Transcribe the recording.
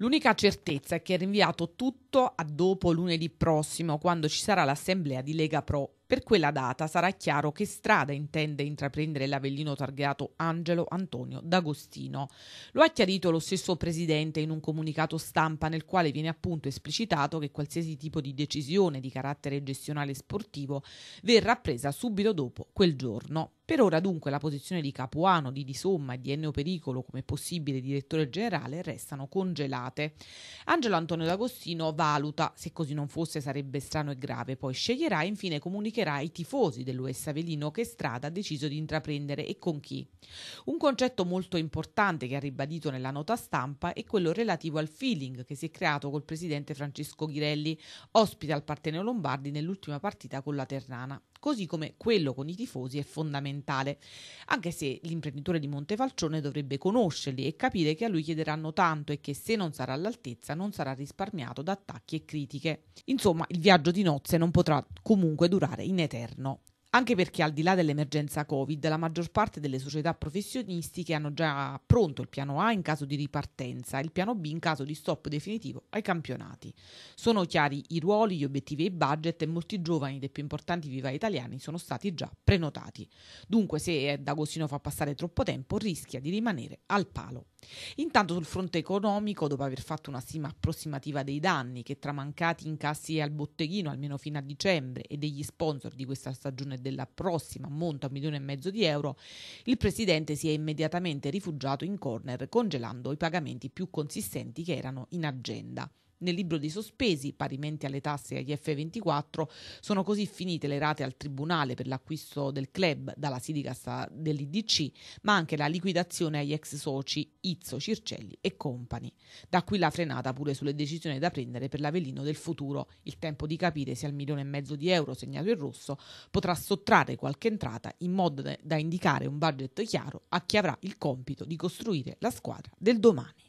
L'unica certezza è che è rinviato tutto a dopo lunedì prossimo, quando ci sarà l'assemblea di Lega Pro per quella data sarà chiaro che strada intende intraprendere l'Avellino targato Angelo Antonio D'Agostino. Lo ha chiarito lo stesso presidente in un comunicato stampa nel quale viene appunto esplicitato che qualsiasi tipo di decisione di carattere gestionale sportivo verrà presa subito dopo quel giorno. Per ora dunque la posizione di Capuano, di Di Somma e di Enneo Pericolo come possibile direttore generale restano congelate. Angelo Antonio D'Agostino valuta, se così non fosse sarebbe strano e grave, poi sceglierà e infine comunicherà indicherà ai tifosi dell'US Avellino che strada ha deciso di intraprendere e con chi. Un concetto molto importante che ha ribadito nella nota stampa è quello relativo al feeling che si è creato col presidente Francesco Ghirelli, ospite al Parteneo Lombardi nell'ultima partita con la Ternana così come quello con i tifosi è fondamentale, anche se l'imprenditore di Montefalcione dovrebbe conoscerli e capire che a lui chiederanno tanto e che se non sarà all'altezza non sarà risparmiato da attacchi e critiche. Insomma, il viaggio di nozze non potrà comunque durare in eterno. Anche perché al di là dell'emergenza Covid, la maggior parte delle società professionistiche hanno già pronto il piano A in caso di ripartenza e il piano B in caso di stop definitivo ai campionati. Sono chiari i ruoli, gli obiettivi e i budget e molti giovani dei più importanti viva italiani sono stati già prenotati. Dunque se D'Agostino fa passare troppo tempo rischia di rimanere al palo. Intanto sul fronte economico, dopo aver fatto una stima approssimativa dei danni che tra mancati incassi al botteghino almeno fino a dicembre e degli sponsor di questa stagione e della prossima monta a un milione e mezzo di euro, il presidente si è immediatamente rifugiato in corner congelando i pagamenti più consistenti che erano in agenda. Nel libro dei sospesi, parimenti alle tasse e agli F24, sono così finite le rate al tribunale per l'acquisto del club dalla Sidigas dell'IDC, ma anche la liquidazione agli ex soci Izzo, Circelli e Company. Da qui la frenata pure sulle decisioni da prendere per l'Avellino del futuro, il tempo di capire se al milione e mezzo di euro segnato in rosso potrà sottrarre qualche entrata in modo da indicare un budget chiaro a chi avrà il compito di costruire la squadra del domani.